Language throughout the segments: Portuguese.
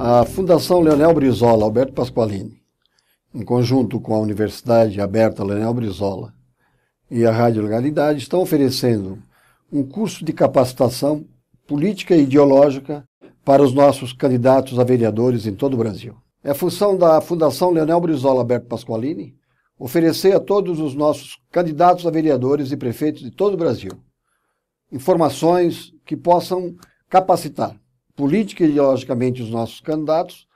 A Fundação Leonel Brizola, Alberto Pasqualini, em conjunto com a Universidade Aberta Leonel Brizola e a Rádio Legalidade, estão oferecendo um curso de capacitação política e ideológica para os nossos candidatos a vereadores em todo o Brasil. É função da Fundação Leonel Brizola Alberto Pasqualini oferecer a todos os nossos candidatos a vereadores e prefeitos de todo o Brasil informações que possam capacitar política e ideologicamente os nossos candidatos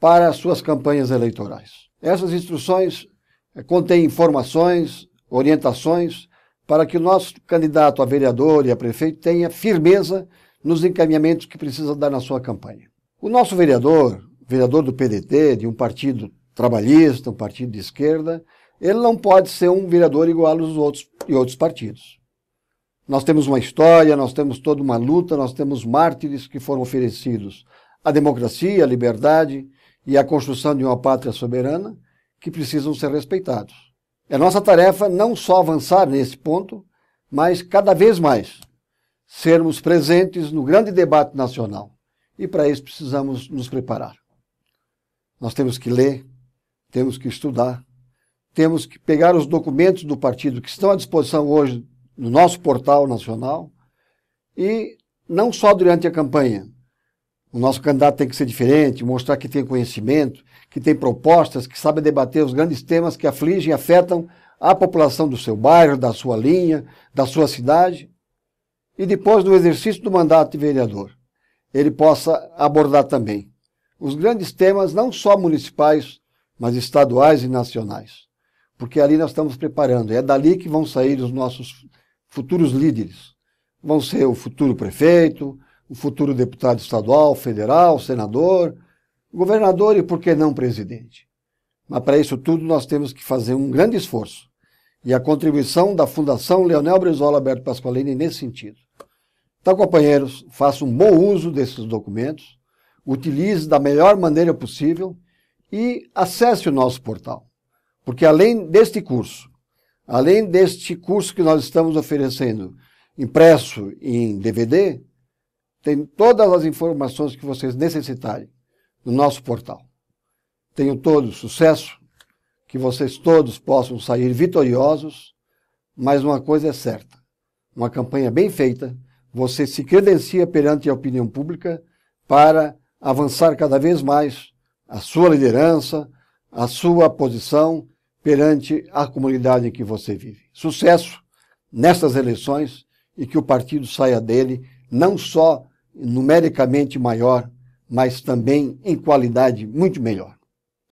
para as suas campanhas eleitorais. Essas instruções eh, contêm informações, orientações para que o nosso candidato a vereador e a prefeito tenha firmeza nos encaminhamentos que precisa dar na sua campanha. O nosso vereador, vereador do PDT, de um partido trabalhista, um partido de esquerda, ele não pode ser um vereador igual aos outros e outros partidos. Nós temos uma história, nós temos toda uma luta, nós temos mártires que foram oferecidos à democracia, à liberdade e à construção de uma pátria soberana que precisam ser respeitados. É nossa tarefa não só avançar nesse ponto, mas cada vez mais sermos presentes no grande debate nacional. E para isso precisamos nos preparar. Nós temos que ler, temos que estudar, temos que pegar os documentos do partido que estão à disposição hoje no nosso portal nacional, e não só durante a campanha. O nosso candidato tem que ser diferente, mostrar que tem conhecimento, que tem propostas, que sabe debater os grandes temas que afligem e afetam a população do seu bairro, da sua linha, da sua cidade. E depois do exercício do mandato de vereador, ele possa abordar também os grandes temas, não só municipais, mas estaduais e nacionais. Porque ali nós estamos preparando, é dali que vão sair os nossos futuros líderes. Vão ser o futuro prefeito, o futuro deputado estadual, federal, senador, governador e, por que não, presidente. Mas para isso tudo nós temos que fazer um grande esforço. E a contribuição da Fundação Leonel Brizola Alberto Pasqualini nesse sentido. Então, companheiros, faça um bom uso desses documentos, utilize da melhor maneira possível e acesse o nosso portal. Porque além deste curso, além deste curso que nós estamos oferecendo, impresso em DVD, tem todas as informações que vocês necessitarem no nosso portal. Tenho todo sucesso, que vocês todos possam sair vitoriosos, mas uma coisa é certa, uma campanha bem feita, você se credencia perante a opinião pública para avançar cada vez mais a sua liderança, a sua posição, perante a comunidade em que você vive. Sucesso nestas eleições e que o partido saia dele não só numericamente maior, mas também em qualidade muito melhor.